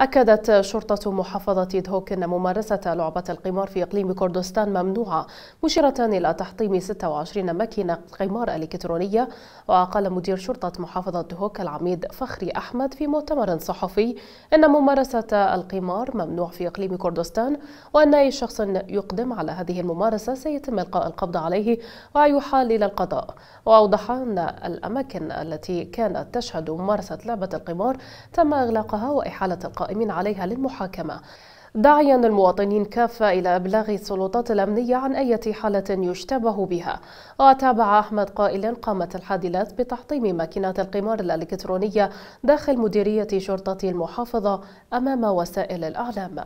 أكدت شرطة محافظة دهوك أن ممارسة لعبة القمار في إقليم كردستان ممنوعة مشيرة إلى تحطيم 26 ماكينة قمار إلكترونية وقال مدير شرطة محافظة دهوك العميد فخري أحمد في مؤتمر صحفي أن ممارسة القمار ممنوع في إقليم كردستان وأن أي شخص يقدم على هذه الممارسة سيتم إلقاء القبض عليه ويحال إلى القضاء وأوضح أن الأماكن التي كانت تشهد ممارسة لعبة القمار تم إغلاقها وإحالة القائمة القائمين عليها للمحاكمة داعيا المواطنين كافة إلى إبلاغ السلطات الأمنية عن أي حالة يشتبه بها وتابع أحمد قائلا قامت الحادلات بتحطيم ماكينات القمار الإلكترونية داخل مديرية شرطة المحافظة أمام وسائل الإعلام